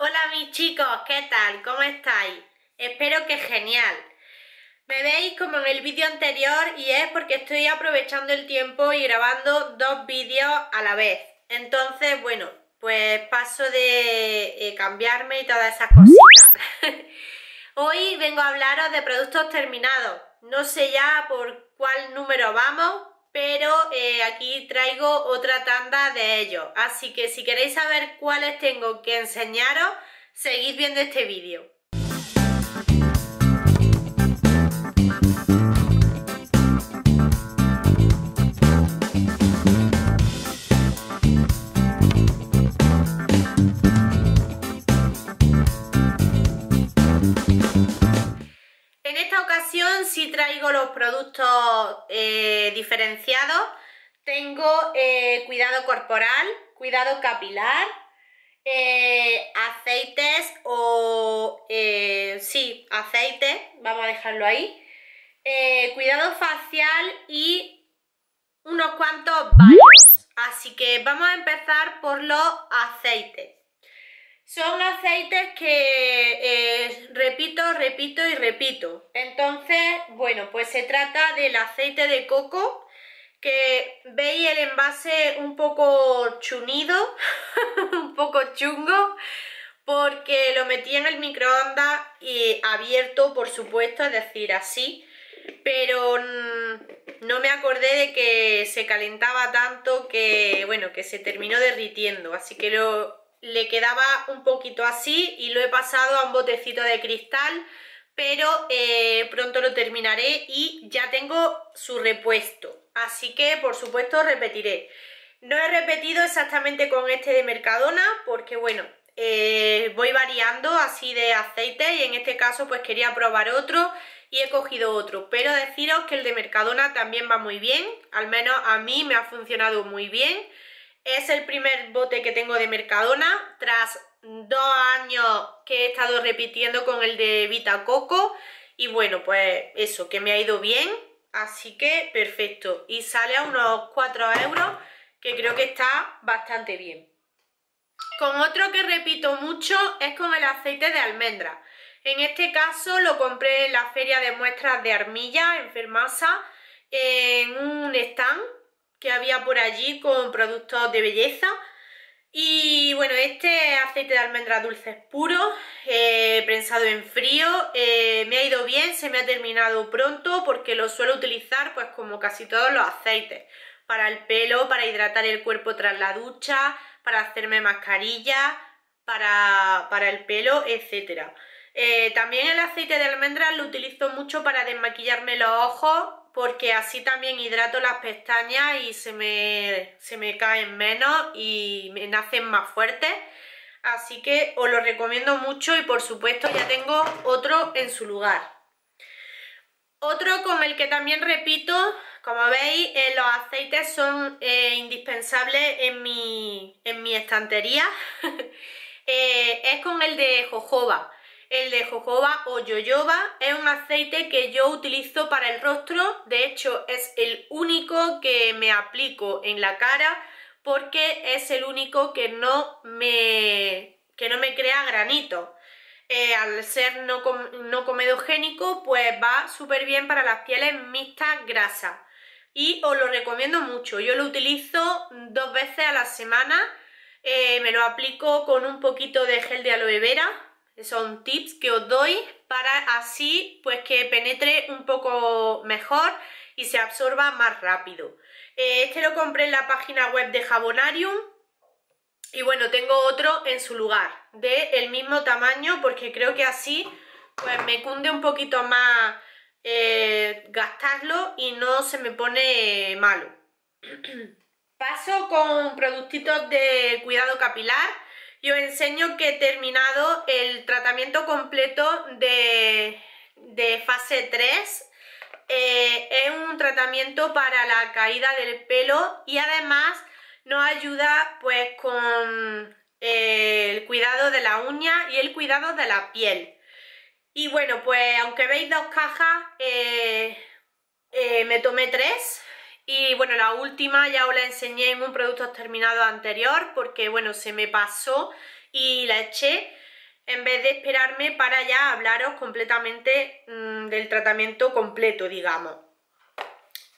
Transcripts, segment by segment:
Hola mis chicos, ¿qué tal? ¿Cómo estáis? Espero que genial. Me veis como en el vídeo anterior y es porque estoy aprovechando el tiempo y grabando dos vídeos a la vez. Entonces, bueno, pues paso de eh, cambiarme y todas esas cositas. Hoy vengo a hablaros de productos terminados. No sé ya por cuál número vamos, pero eh, aquí traigo otra tanda de ellos. Así que si queréis saber cuáles tengo que enseñaros, seguid viendo este vídeo. Si traigo los productos eh, diferenciados. Tengo eh, cuidado corporal, cuidado capilar, eh, aceites o... sí, aceite, vamos a dejarlo ahí. cuidado facial y unos cuantos baños. Así que vamos a empezar por los aceites son aceites que eh, repito, repito y repito. Entonces, bueno, pues se trata del aceite de coco, que veis el envase un poco chunido, un poco chungo, porque lo metí en el microondas y abierto, por supuesto, es decir, así, pero mm, no me acordé de que se calentaba tanto que, bueno, que se terminó derritiendo, así que lo le quedaba un poquito así y lo he pasado a un botecito de cristal pero eh, pronto lo terminaré y ya tengo su repuesto así que por supuesto repetiré no he repetido exactamente con este de Mercadona porque bueno eh, voy variando así de aceite y en este caso pues quería probar otro y he cogido otro pero deciros que el de Mercadona también va muy bien al menos a mí me ha funcionado muy bien es el primer bote que tengo de Mercadona tras dos años que he estado repitiendo con el de Vita Coco. Y bueno, pues eso, que me ha ido bien. Así que perfecto. Y sale a unos 4 euros, que creo que está bastante bien. Con otro que repito mucho es con el aceite de almendra. En este caso lo compré en la feria de muestras de Armilla, en Fermasa, en un stand que había por allí con productos de belleza. Y bueno, este aceite de almendras dulces puro, eh, prensado en frío, eh, me ha ido bien, se me ha terminado pronto porque lo suelo utilizar pues como casi todos los aceites, para el pelo, para hidratar el cuerpo tras la ducha, para hacerme mascarilla, para, para, el pelo, etc. Eh, también el aceite de almendras lo utilizo mucho para desmaquillarme los ojos porque así también hidrato las pestañas y se me, caen menos y me nacen más fuertes. Así que os lo recomiendo mucho y por supuesto ya tengo otro en su lugar. Otro con el que también repito, como veis, eh, los aceites son eh, indispensables en mi, estantería. Eh, es con el de jojoba. El de jojoba o yoyoba es un aceite que yo utilizo para el rostro, de hecho es el único que me aplico en la cara porque es el único que no me, no me crea granito. Eh, al ser no, comedogénico pues va súper bien para las pieles mixtas grasas y os lo recomiendo mucho. Yo lo utilizo dos veces a la semana, eh, me lo aplico con un poquito de gel de aloe vera son tips que os doy para así pues que penetre un poco mejor y se absorba más rápido. Eh, este lo compré en la página web de Jabonarium y bueno, tengo otro en su lugar, De el mismo tamaño porque creo que así pues me cunde un poquito más eh, gastarlo y no se me pone malo. Paso con productitos de cuidado capilar. Yo enseño que he terminado el tratamiento completo de, fase 3 eh, es un tratamiento para la caída del pelo y además nos ayuda pues con eh, el cuidado de la uña y el cuidado de la piel y bueno pues aunque veis dos cajas eh, me tomé tres y bueno, la última ya os la enseñé en un producto terminado anterior porque bueno, se me pasó y la eché en vez de esperarme para ya hablaros completamente mm, del tratamiento completo, digamos.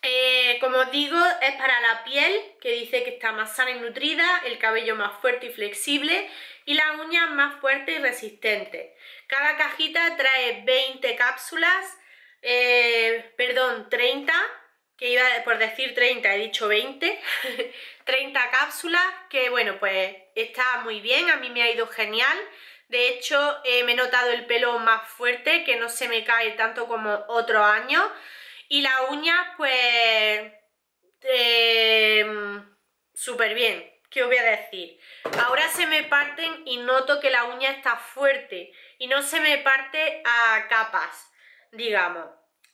Eh, como os digo, es para la piel, que dice que está más sana y nutrida, el cabello más fuerte y flexible y las uñas más fuerte y resistente Cada cajita trae 20 cápsulas, eh, perdón, 30 que iba por decir 30, he dicho 20, 30 cápsulas, que bueno, pues está muy bien, a mí me ha ido genial. De hecho, eh, me he notado el pelo más fuerte, que no se me cae tanto como otro año. Y la uña, pues... Eh, súper bien, ¿qué os voy a decir? Ahora se me parten y noto que la uña está fuerte y no se me parte a capas, digamos.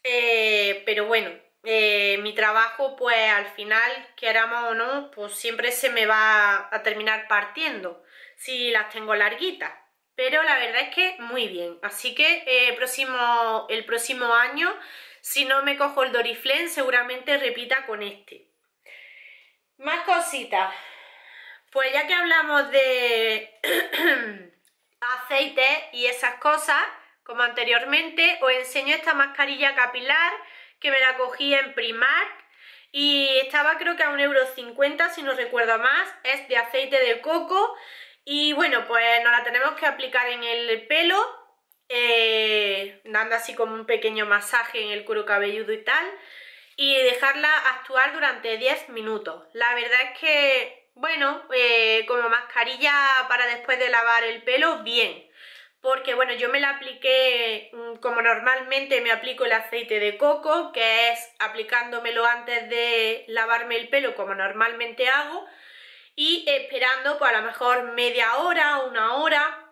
Eh, pero bueno, eh, mi trabajo pues al final, queramos o no, pues siempre se me va a terminar partiendo si las tengo larguitas. Pero la verdad es que muy bien, así que eh, próximo, el próximo año, si no me cojo el doriflén, seguramente repita con este. Más cositas, pues ya que hablamos de aceite y esas cosas, como anteriormente, os enseño esta mascarilla capilar que me la cogí en Primark y estaba creo que a un euro si no recuerdo más, es de aceite de coco y bueno, pues nos la tenemos que aplicar en el pelo eh, dando así como un pequeño masaje en el cuero cabelludo y tal y dejarla actuar durante 10 minutos. La verdad es que, bueno, eh, como mascarilla para después de lavar el pelo, bien, porque bueno, yo me la apliqué mm, como normalmente me aplico el aceite de coco, que es aplicándomelo antes de lavarme el pelo como normalmente hago y esperando pues a lo mejor media hora, una hora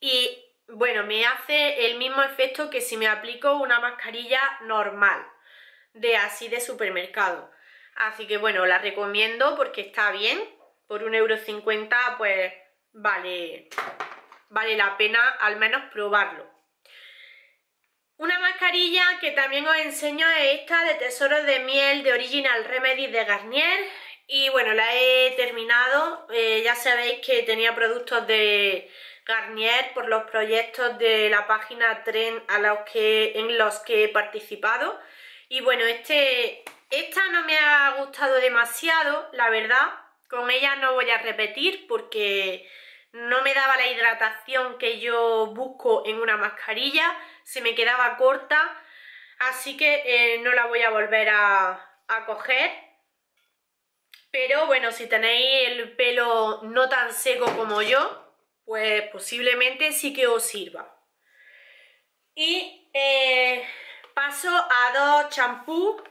y bueno, me hace el mismo efecto que si me aplico una mascarilla normal de así de supermercado. Así que bueno, la recomiendo porque está bien. Por 1,50€ pues vale vale la pena al menos probarlo. Una mascarilla que también os enseño es esta de Tesoros de Miel de Original Remedy de Garnier. Y bueno, la he terminado. Eh, ya sabéis que tenía productos de Garnier por los proyectos de la página Tren a los que, en los que he participado. Y bueno, este, esta no me ha gustado demasiado, la verdad. Con ella no voy a repetir porque no me daba la hidratación que yo busco en una mascarilla, se me quedaba corta, así que eh, no la voy a volver a, coger. Pero bueno, si tenéis el pelo no tan seco como yo, pues posiblemente sí que os sirva. Y eh, paso a dos champús,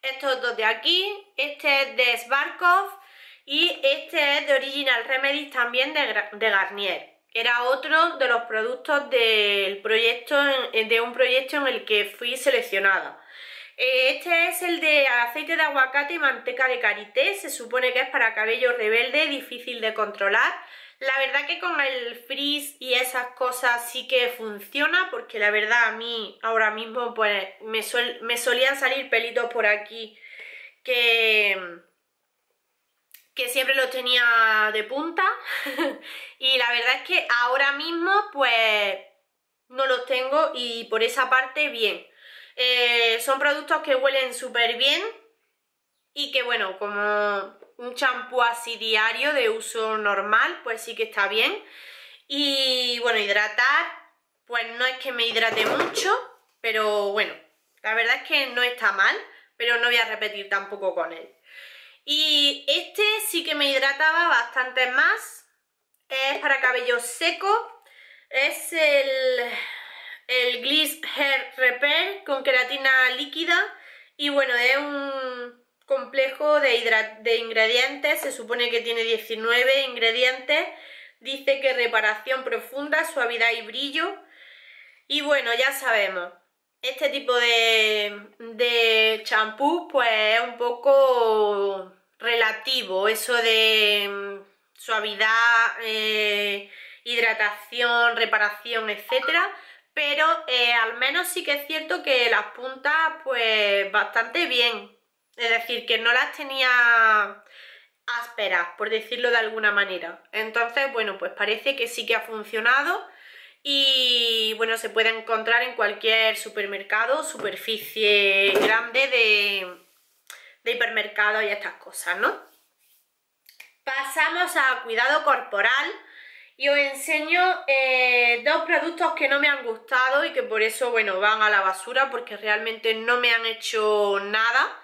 estos dos de aquí, este es de Sbarkov y este es de Original Remedies también de, Garnier. Era otro de los productos del proyecto, de un proyecto en el que fui seleccionada. Eh, este es el de aceite de aguacate y manteca de karité, se supone que es para cabello rebelde, difícil de controlar. La verdad que con el frizz y esas cosas sí que funciona, porque la verdad a mí ahora mismo pues, me, me solían salir pelitos por aquí que que siempre los tenía de punta y la verdad es que ahora mismo pues no los tengo y por esa parte bien. Eh, son productos que huelen súper bien y que bueno, como un champú así diario de uso normal pues sí que está bien. Y bueno, hidratar pues no es que me hidrate mucho, pero bueno, la verdad es que no está mal, pero no voy a repetir tampoco con él. Y este sí que me hidrataba bastante más. Es para cabello seco. Es el, el Gliss Hair Repair con queratina líquida. Y bueno, es un complejo de, de ingredientes. Se supone que tiene 19 ingredientes. Dice que reparación profunda, suavidad y brillo. Y bueno, ya sabemos. Este tipo de champú pues es un poco relativo, eso de mm, suavidad, eh, hidratación, reparación, etc. pero eh, al menos sí que es cierto que las puntas pues bastante bien es decir que no las tenía ásperas por decirlo de alguna manera entonces bueno pues parece que sí que ha funcionado y bueno, se puede encontrar en cualquier supermercado, superficie grande de, de hipermercado y estas cosas, ¿no? Pasamos a cuidado corporal y os enseño eh, dos productos que no me han gustado y que por eso, bueno, van a la basura porque realmente no me han hecho nada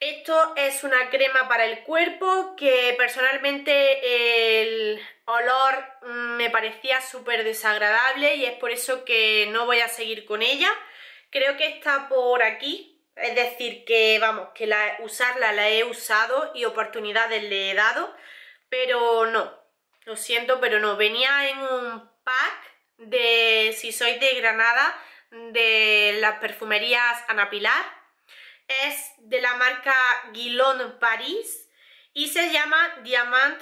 esto es una crema para el cuerpo que personalmente el olor me parecía súper desagradable y es por eso que no voy a seguir con ella. Creo que está por aquí, es decir que vamos, que la, usarla la he usado y oportunidades le he dado, pero no, lo siento, pero no. Venía en un pack de, si sois de Granada, de las perfumerías Anapilar es de la marca Guillon Paris y se llama Diamant.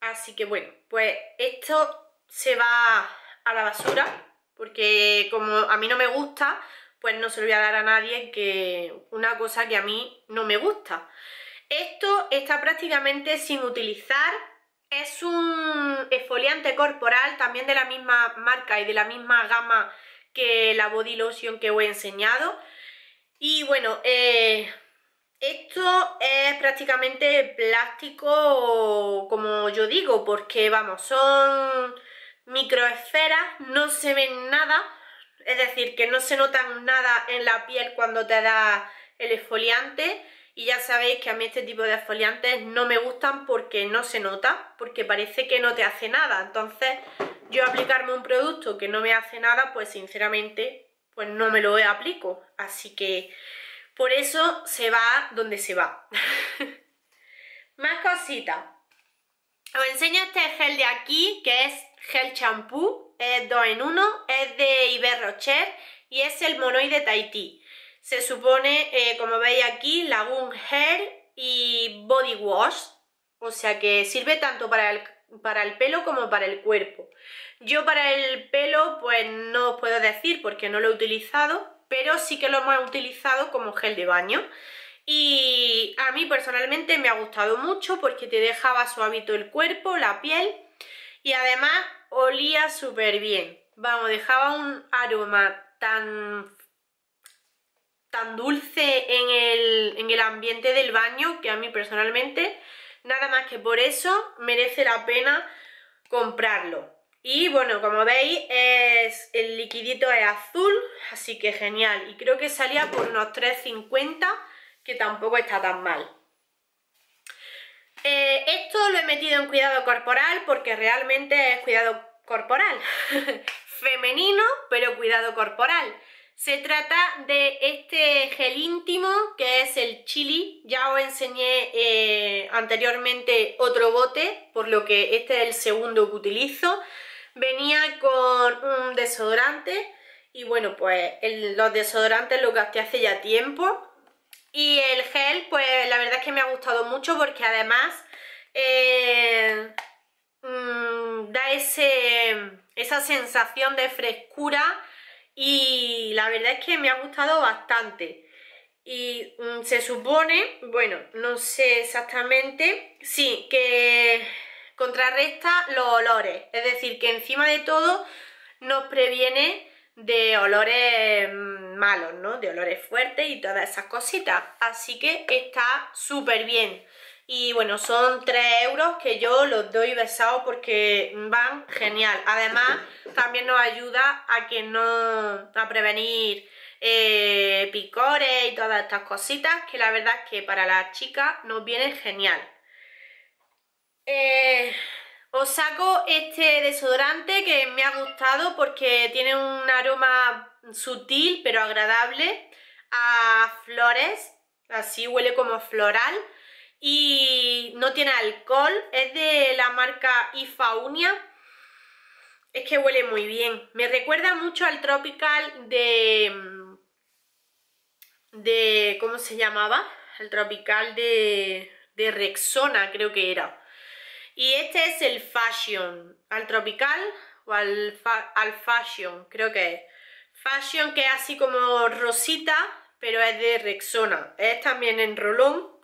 Así que bueno, pues esto se va a la basura porque como a mí no me gusta, pues no se lo voy a dar a nadie que una cosa que a mí no me gusta. Esto está prácticamente sin utilizar, es un esfoliante corporal también de la misma marca y de la misma gama que la Body Lotion que os he enseñado. Y bueno, eh, esto es prácticamente plástico, como yo digo, porque vamos, son microesferas, no se ven nada, es decir, que no se notan nada en la piel cuando te da el esfoliante y ya sabéis que a mí este tipo de esfoliantes no me gustan porque no se nota, porque parece que no te hace nada, entonces yo aplicarme un producto que no me hace nada, pues sinceramente pues no me lo aplico. Así que por eso se va donde se va. Más cositas. Os enseño este gel de aquí, que es gel champú, es 2 en 1, es de Iber Rocher y es el monoide Tahití. Se supone, eh, como veis aquí, Lagoon Gel y Body Wash, o sea que sirve tanto para el para el pelo como para el cuerpo. Yo para el pelo pues no os puedo decir porque no lo he utilizado, pero sí que lo hemos utilizado como gel de baño. Y a mí personalmente me ha gustado mucho porque te dejaba suavito el cuerpo, la piel y además olía súper bien. Vamos, dejaba un aroma tan tan dulce en el, en el ambiente del baño que a mí personalmente Nada más que por eso merece la pena comprarlo. Y bueno, como veis, es, el liquidito es azul, así que genial. Y creo que salía por unos 3,50, que tampoco está tan mal. Eh, esto lo he metido en cuidado corporal porque realmente es cuidado corporal. Femenino, pero cuidado corporal. Se trata de este gel íntimo que es el chili. Ya os enseñé eh, anteriormente otro bote, por lo que este es el segundo que utilizo. Venía con un desodorante y bueno, pues los desodorantes lo gasté hace ya tiempo. Y el gel, pues la verdad es que me ha gustado mucho porque además eh, mm, da esa sensación de frescura y la verdad es que me ha gustado bastante. Y mm, se supone, bueno, no sé exactamente, sí, que contrarresta los olores. Es decir, que encima de todo nos previene de olores mm, malos, ¿no? De olores fuertes y todas esas cositas. Así que está súper bien. Y bueno, son 3 euros que yo los doy besados porque van genial. Además, también nos ayuda a que no... a prevenir eh, picores y todas estas cositas que la verdad es que para las chicas nos viene genial. Eh, os saco este desodorante que me ha gustado porque tiene un aroma sutil pero agradable a flores, así huele como floral y no tiene alcohol, es de la marca Ifaunia. Es que huele muy bien. Me recuerda mucho al Tropical de... Mm, de ¿Cómo se llamaba? El Tropical de, Rexona, creo que era. Y este es el Fashion. Al Tropical o al, al Fashion, creo que es. Fashion que es así como rosita, pero es de Rexona. Es también en rolón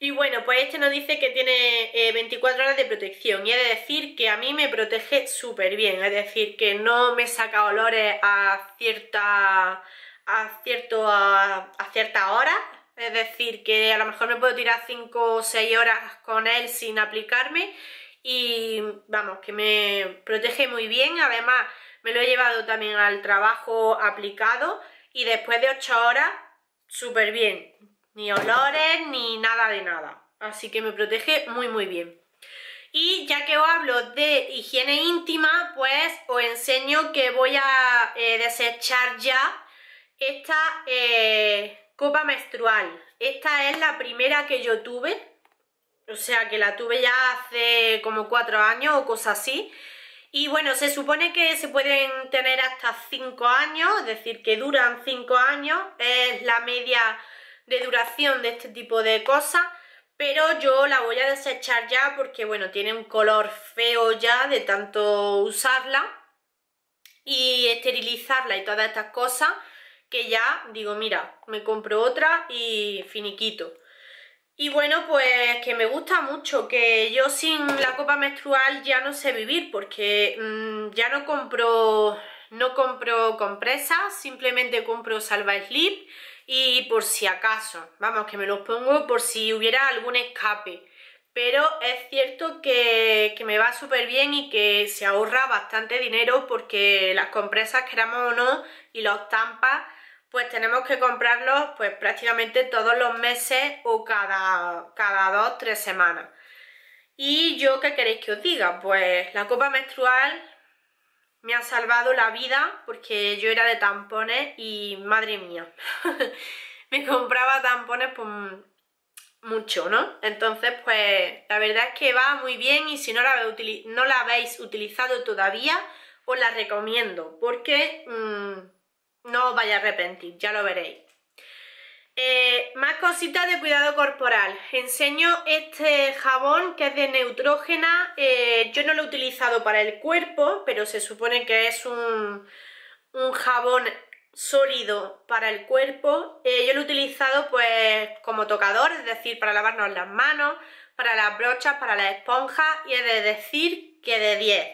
y bueno, pues este nos dice que tiene 24 eh, horas de protección y he de decir que a mí me protege súper bien, es decir, que no me saca olores a cierta a cierto a, cierta hora, es decir, que a lo mejor me puedo tirar 5 o 6 horas con él sin aplicarme y vamos, que me protege muy bien, además me lo he llevado también al trabajo aplicado y después de 8 horas súper bien, ni olores, ni nada de nada. Así que me protege muy muy bien. Y ya que os hablo de higiene íntima, pues os enseño que voy a eh, desechar ya esta eh, copa menstrual. Esta es la primera que yo tuve, o sea que la tuve ya hace como cuatro años o cosas así. Y bueno, se supone que se pueden tener hasta 5 años, es decir, que duran 5 años, es la media de duración de este tipo de cosas pero yo la voy a desechar ya porque bueno, tiene un color feo ya de tanto usarla y esterilizarla y todas estas cosas que ya digo, mira, me compro otra y finiquito. Y bueno, pues que me gusta mucho, que yo sin la copa menstrual ya no sé vivir porque mm, ya no compro, no compro compresas, simplemente compro salva slip y por si acaso, vamos, que me los pongo por si hubiera algún escape. Pero es cierto que, me va súper bien y que se ahorra bastante dinero porque las compresas, queramos o no, y los tampas, pues tenemos que comprarlos pues prácticamente todos los meses o cada, cada dos, tres semanas. Y yo, ¿qué queréis que os diga? Pues la copa menstrual me ha salvado la vida porque yo era de tampones y madre mía, me compraba tampones por pues, mucho, ¿no? Entonces pues la verdad es que va muy bien y si no la, no la habéis utilizado todavía os la recomiendo porque mm, no os vais a arrepentir, ya lo veréis. Eh, más cositas de cuidado corporal. Enseño este jabón que es de neutrógena. Eh, yo no lo he utilizado para el cuerpo, pero se supone que es un, un jabón sólido para el cuerpo. Eh, yo lo he utilizado pues como tocador, es decir, para lavarnos las manos, para las brochas, para las esponjas y es de decir que de 10.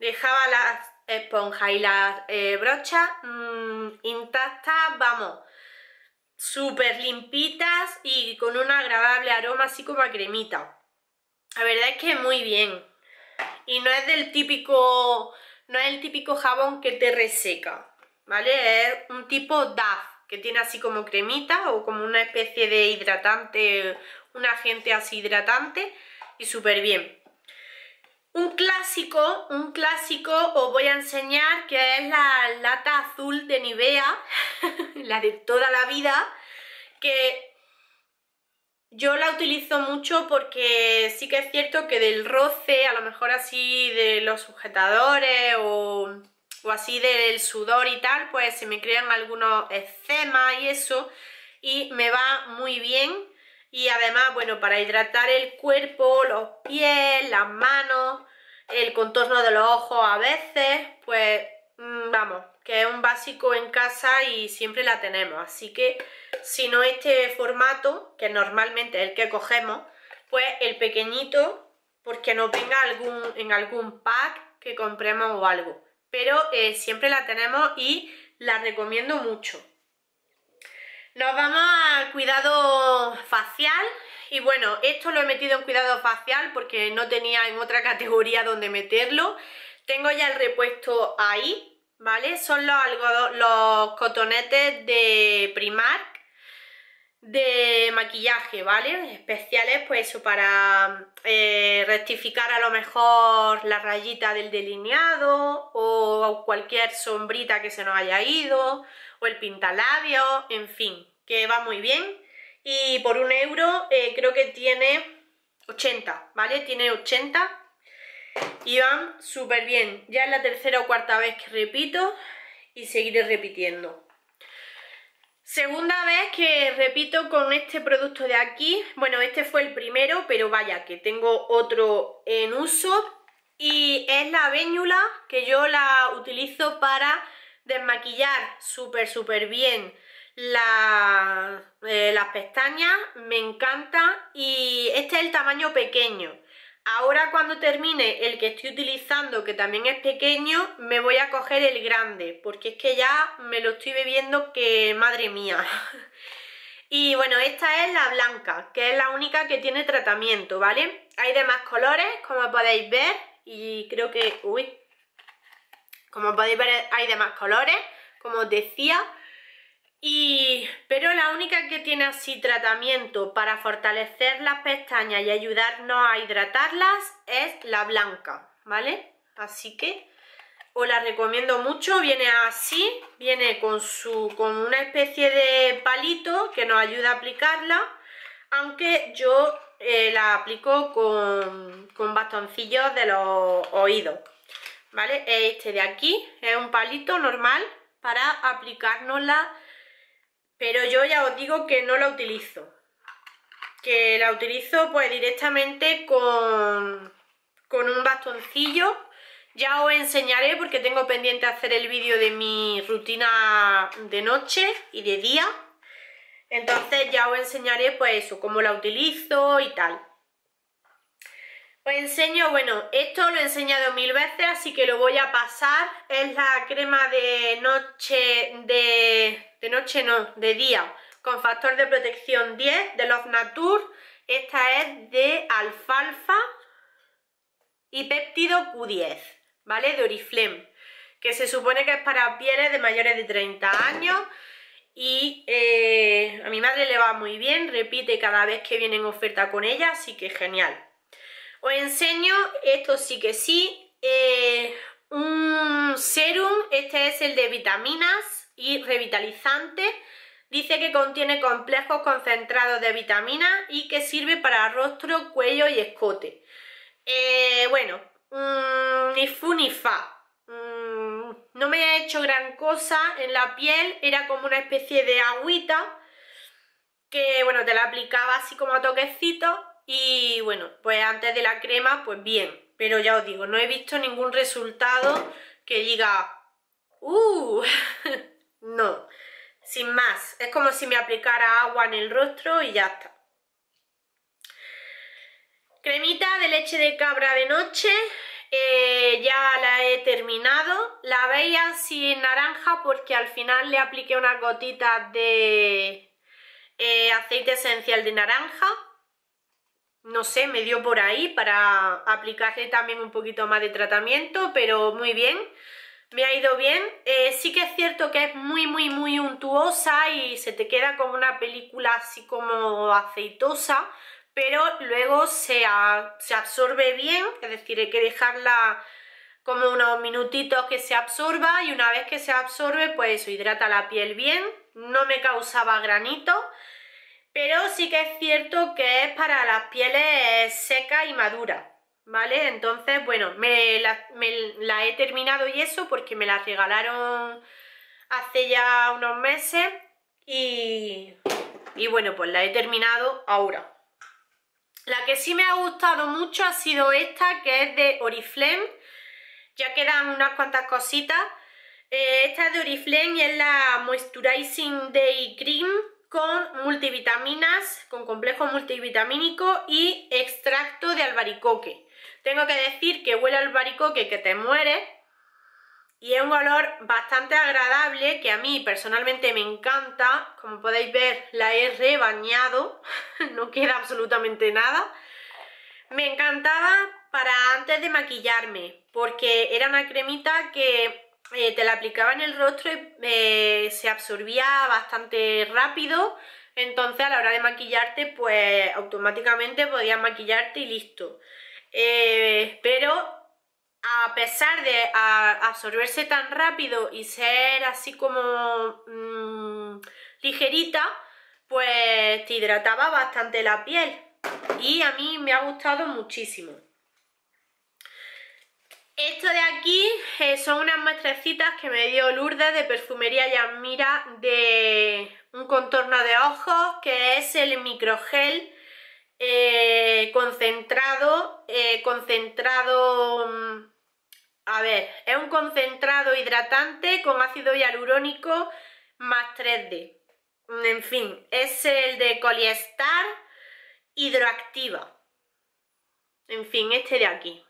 Dejaba las esponjas y las brochas mm, intactas, vamos súper limpitas y con un agradable aroma así como a cremita. La verdad es que muy bien. Y no es del típico, no es el típico jabón que te reseca, ¿vale? Es un tipo DAF, que tiene así como cremita o como una especie de hidratante, un agente así hidratante y súper bien. Un clásico, un clásico os voy a enseñar que es la lata azul de Nivea, la de toda la vida, que yo la utilizo mucho porque sí que es cierto que del roce, a lo mejor así de los sujetadores o, así del sudor y tal, pues se me crean algunos escemas y eso, y me va muy bien y además, bueno, para hidratar el cuerpo, los pies, las manos, el contorno de los ojos a veces, pues mm, vamos, que es un básico en casa y siempre la tenemos. Así que si no este formato, que normalmente es el que cogemos, pues el pequeñito, porque nos venga algún, en algún pack que compremos o algo. Pero eh, siempre la tenemos y la recomiendo mucho. Nos vamos al cuidado facial y bueno, esto lo he metido en cuidado facial porque no tenía en otra categoría donde meterlo. Tengo ya el repuesto ahí, ¿vale? Son los, los cotonetes de Primark de maquillaje, ¿vale? Especiales, pues para eh, rectificar a lo mejor la rayita del delineado o cualquier sombrita que se nos haya ido o el pintalabio, en fin, que va muy bien. Y por un euro eh, creo que tiene 80, ¿vale? Tiene 80 y van súper bien. Ya es la tercera o cuarta vez que repito y seguiré repitiendo. Segunda vez que repito con este producto de aquí. Bueno, este fue el primero, pero vaya que tengo otro en uso. Y es la veñula, que yo la utilizo para Desmaquillar súper, súper bien la, eh, las pestañas, me encanta. Y este es el tamaño pequeño. Ahora cuando termine el que estoy utilizando, que también es pequeño, me voy a coger el grande, porque es que ya me lo estoy bebiendo que madre mía. y bueno, esta es la blanca, que es la única que tiene tratamiento, ¿vale? Hay demás colores, como podéis ver, y creo que... Uy, como podéis ver hay de más colores, como os decía. pero la única que tiene así tratamiento para fortalecer las pestañas y ayudarnos a hidratarlas es la blanca, ¿vale? Así que os la recomiendo mucho, viene así, viene con, su, con una especie de palito que nos ayuda a aplicarla, aunque yo eh, la aplico con, con bastoncillos de los oídos. ¿vale? este de aquí, es un palito normal para aplicárnosla, pero yo ya os digo que no la utilizo, que la utilizo pues directamente con, un bastoncillo, ya os enseñaré porque tengo pendiente hacer el vídeo de mi rutina de noche y de día, entonces ya os enseñaré pues eso, cómo la utilizo y tal. Pues enseño, bueno, esto lo he enseñado mil veces, así que lo voy a pasar. Es la crema de noche, de, noche no, de día, con factor de protección 10 de Love Natur, Esta es de alfalfa y péptido Q10, ¿vale? De Oriflame, que se supone que es para pieles de mayores de 30 años. Y eh, a mi madre le va muy bien, repite cada vez que viene en oferta con ella, así que genial. Os enseño, esto sí que sí, eh, un serum, este es el de vitaminas y revitalizante. Dice que contiene complejos concentrados de vitaminas y que sirve para rostro, cuello y escote. Eh, bueno, mm, ni fu ni fa. Mm, no me ha hecho gran cosa en la piel, era como una especie de agüita que, bueno, te la aplicaba así como a toquecitos y bueno, pues antes de la crema, pues bien. Pero ya os digo, no he visto ningún resultado que diga... ¡Uh! no, sin más. Es como si me aplicara agua en el rostro y ya está. Cremita de leche de cabra de noche, eh, ya la he terminado. La veía así en naranja porque al final le apliqué unas gotitas de eh, aceite esencial de naranja no sé, me dio por ahí para aplicarle también un poquito más de tratamiento, pero muy bien, me ha ido bien. Eh, sí que es cierto que es muy, muy, muy untuosa y se te queda como una película así como aceitosa, pero luego se, se absorbe bien, es decir, hay que dejarla como unos minutitos que se absorba y una vez que se absorbe, pues eso, hidrata la piel bien, no me causaba granito, pero sí que es cierto que es para las pieles secas y maduras, ¿vale? Entonces, bueno, me la, he terminado y eso porque me la regalaron hace ya unos meses y, bueno, pues la he terminado ahora. La que sí me ha gustado mucho ha sido esta, que es de Oriflame. Ya quedan unas cuantas cositas. Eh, esta es de Oriflame y es la Moisturizing Day Cream con multivitaminas, con complejo multivitamínico y extracto de albaricoque. Tengo que decir que huele albaricoque que te muere y es un olor bastante agradable que a mí personalmente me encanta. Como podéis ver la he rebañado, no queda absolutamente nada. Me encantaba para antes de maquillarme porque era una cremita que eh, te la aplicaba en el rostro y eh, se absorbía bastante rápido, entonces a la hora de maquillarte pues automáticamente podías maquillarte y listo. Eh, pero a pesar de absorberse tan rápido y ser así como mm, ligerita, pues te hidrataba bastante la piel y a mí me ha gustado muchísimo. Esto de aquí eh, son unas muestrecitas que me dio Lourdes de Perfumería Yasmira de un contorno de ojos que es el microgel eh, concentrado, eh, concentrado, mm, a ver, es un concentrado hidratante con ácido hialurónico más 3D. En fin, es el de Coliestar Hidroactiva. En fin, este de aquí.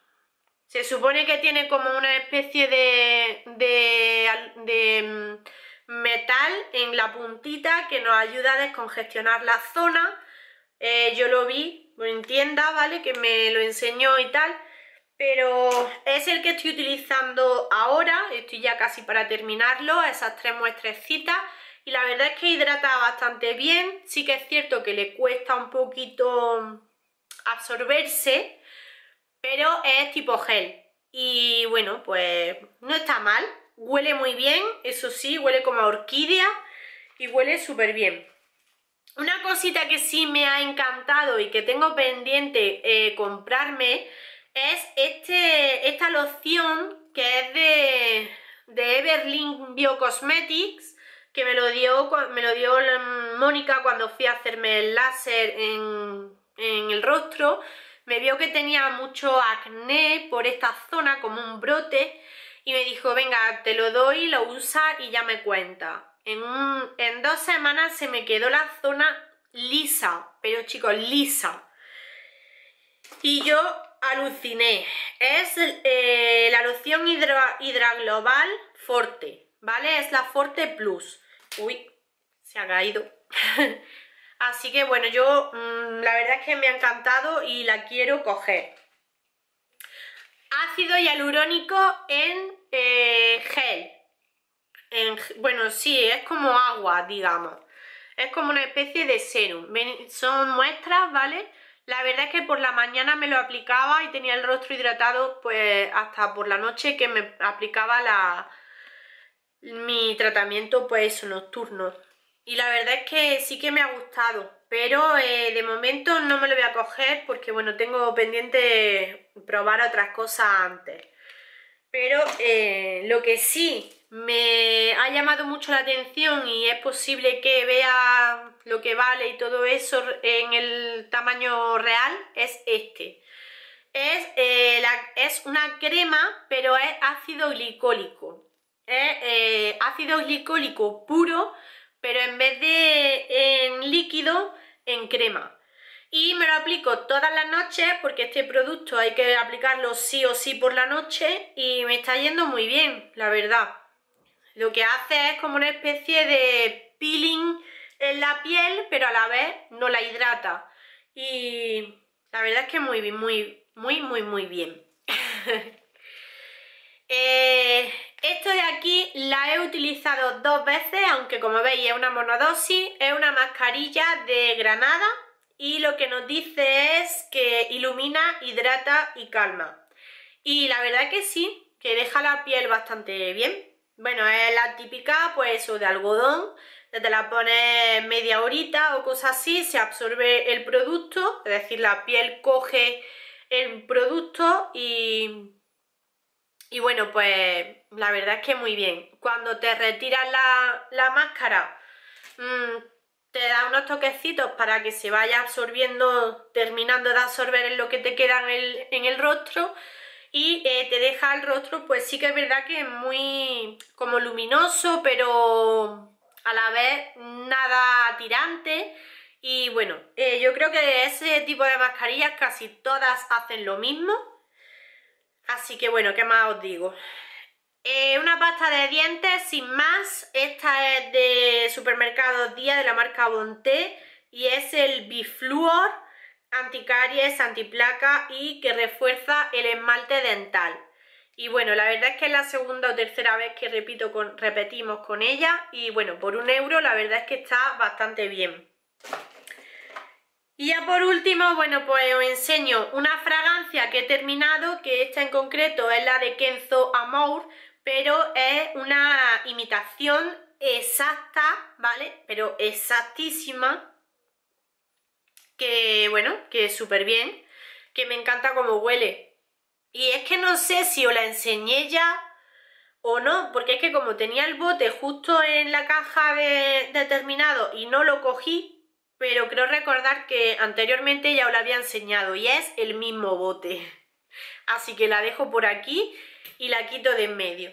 Se supone que tiene como una especie de, mm, metal en la puntita que nos ayuda a descongestionar la zona. Eh, yo lo vi en tienda, ¿vale? Que me lo enseñó y tal. Pero es el que estoy utilizando ahora. Estoy ya casi para terminarlo. Esas tres muestrecitas. Y la verdad es que hidrata bastante bien. Sí que es cierto que le cuesta un poquito absorberse pero es tipo gel. Y bueno, pues no está mal, huele muy bien, eso sí, huele como a orquídea y huele súper bien. Una cosita que sí me ha encantado y que tengo pendiente eh, comprarme es este, esta loción que es de, de Everlink Biocosmetics que me lo dio, me lo dio mm, Mónica cuando fui a hacerme el láser en, en el rostro me vio que tenía mucho acné por esta zona, como un brote, y me dijo, venga, te lo doy, lo usa y ya me cuenta. En, en dos semanas se me quedó la zona lisa, pero chicos, lisa. Y yo aluciné. Es eh, la loción hidraglobal forte, ¿vale? Es la forte plus. Uy, se ha caído. Así que bueno, yo mm, la verdad es que me ha encantado y la quiero coger. Ácido hialurónico en eh, gel. bueno, sí, es como agua, digamos. Es como una especie de serum. son muestras, ¿vale? La verdad es que por la mañana me lo aplicaba y tenía el rostro hidratado pues hasta por la noche que me aplicaba la, mi tratamiento pues nocturno y la verdad es que sí que me ha gustado, pero eh, de momento no me lo voy a coger porque bueno, tengo pendiente probar otras cosas antes. Pero eh, lo que sí me ha llamado mucho la atención y es posible que vea lo que vale y todo eso en el tamaño real es este. Es, eh, es una crema, pero es ácido glicólico. Es ácido glicólico puro pero en vez de en líquido, en crema. Y me lo aplico todas las noches porque este producto hay que aplicarlo sí o sí por la noche y me está yendo muy bien, la verdad. Lo que hace es como una especie de peeling en la piel, pero a la vez no la hidrata. Y la verdad es que muy bien, muy, muy, muy, muy bien. Eh, esto de aquí la he utilizado dos veces, aunque como veis es una monodosis, es una mascarilla de granada y lo que nos dice es que ilumina, hidrata y calma. Y la verdad que sí, que deja la piel bastante bien. Bueno, es la típica, pues eso, de algodón, te la pones media horita o cosas así, se absorbe el producto, es decir, la piel coge el producto y y bueno, pues la verdad es que muy bien. Cuando te retiras la, máscara, mm, te da unos toquecitos para que se vaya absorbiendo, terminando de absorber en lo que te queda en el, rostro y eh, te deja el rostro pues sí que es verdad que es muy como luminoso pero a la vez nada tirante y bueno, eh, yo creo que ese tipo de mascarillas casi todas hacen lo mismo Así que bueno, ¿qué más os digo? Eh, una pasta de dientes sin más, esta es de Supermercado Día de la marca Bonté y es el Bifluor anticaries, antiplaca y que refuerza el esmalte dental. Y bueno, la verdad es que es la segunda o tercera vez que repito repetimos con ella y bueno, por un euro la verdad es que está bastante bien. Y ya por último, bueno, pues os enseño una fragancia que he terminado, que esta en concreto es la de Kenzo Amour, pero es una imitación exacta, ¿vale? Pero exactísima, que bueno, que es súper bien, que me encanta cómo huele. Y es que no sé si os la enseñé ya o no, porque es que como tenía el bote justo en la caja de terminado y no lo cogí, pero creo recordar que anteriormente ya os lo había enseñado y es el mismo bote. Así que la dejo por aquí y la quito de en medio.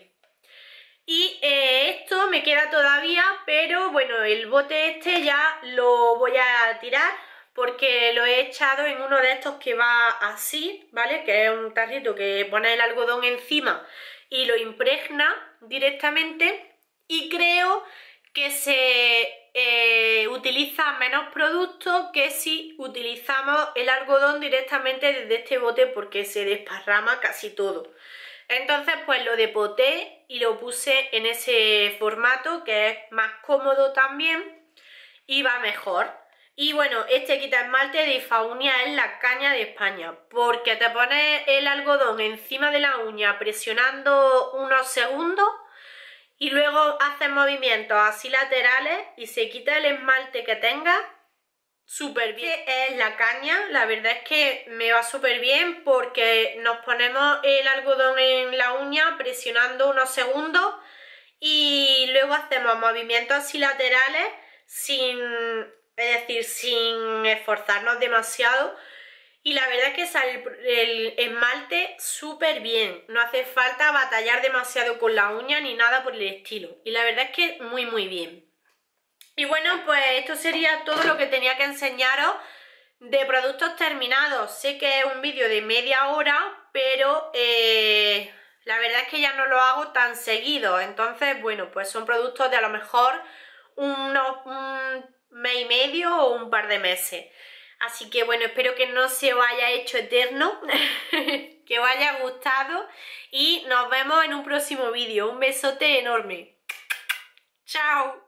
Y eh, esto me queda todavía, pero bueno, el bote este ya lo voy a tirar porque lo he echado en uno de estos que va así, ¿vale? Que es un tarrito que pone el algodón encima y lo impregna directamente y creo que se eh, utiliza menos producto que si utilizamos el algodón directamente desde este bote porque se desparrama casi todo. Entonces pues lo depoté y lo puse en ese formato que es más cómodo también y va mejor. Y bueno, este quita esmalte de Faunia es la caña de España, porque te pones el algodón encima de la uña presionando unos segundos y luego hacen movimientos así laterales y se quita el esmalte que tenga, súper bien. Es la caña, la verdad es que me va súper bien porque nos ponemos el algodón en la uña presionando unos segundos y luego hacemos movimientos así laterales sin, es decir, sin esforzarnos demasiado y la verdad es que sale el esmalte súper bien. No hace falta batallar demasiado con la uña ni nada por el estilo. Y la verdad es que muy muy bien. Y bueno, pues esto sería todo lo que tenía que enseñaros de productos terminados. Sé que es un vídeo de media hora, pero eh, la verdad es que ya no lo hago tan seguido. Entonces, bueno, pues son productos de a lo mejor unos, un mes y medio o un par de meses. Así que bueno, espero que no se os haya hecho eterno, que os haya gustado y nos vemos en un próximo vídeo. Un besote enorme. ¡Chao!